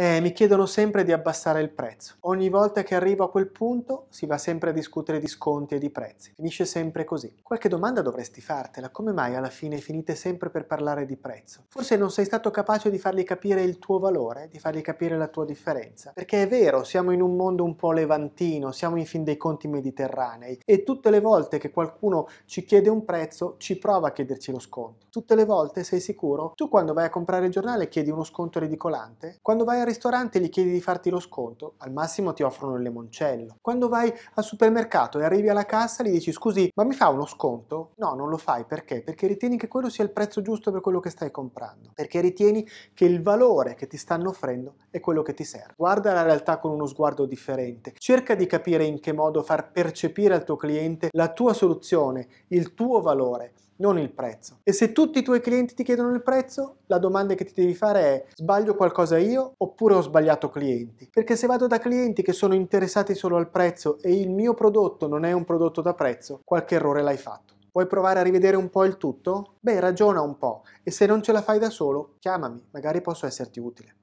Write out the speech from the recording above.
Eh, mi chiedono sempre di abbassare il prezzo. Ogni volta che arrivo a quel punto si va sempre a discutere di sconti e di prezzi. Finisce sempre così. Qualche domanda dovresti fartela. Come mai alla fine finite sempre per parlare di prezzo? Forse non sei stato capace di fargli capire il tuo valore, di fargli capire la tua differenza. Perché è vero, siamo in un mondo un po' levantino, siamo in fin dei conti mediterranei e tutte le volte che qualcuno ci chiede un prezzo ci prova a chiederci lo sconto. Tutte le volte sei sicuro? Tu quando vai a comprare il giornale chiedi uno sconto ridicolante? Quando vai a ristorante gli chiedi di farti lo sconto, al massimo ti offrono il limoncello. Quando vai al supermercato e arrivi alla cassa gli dici scusi, ma mi fa uno sconto? No, non lo fai perché? Perché ritieni che quello sia il prezzo giusto per quello che stai comprando, perché ritieni che il valore che ti stanno offrendo è quello che ti serve. Guarda la realtà con uno sguardo differente, cerca di capire in che modo far percepire al tuo cliente la tua soluzione, il tuo valore non il prezzo. E se tutti i tuoi clienti ti chiedono il prezzo, la domanda che ti devi fare è sbaglio qualcosa io oppure ho sbagliato clienti? Perché se vado da clienti che sono interessati solo al prezzo e il mio prodotto non è un prodotto da prezzo, qualche errore l'hai fatto. Vuoi provare a rivedere un po' il tutto? Beh, ragiona un po' e se non ce la fai da solo, chiamami, magari posso esserti utile.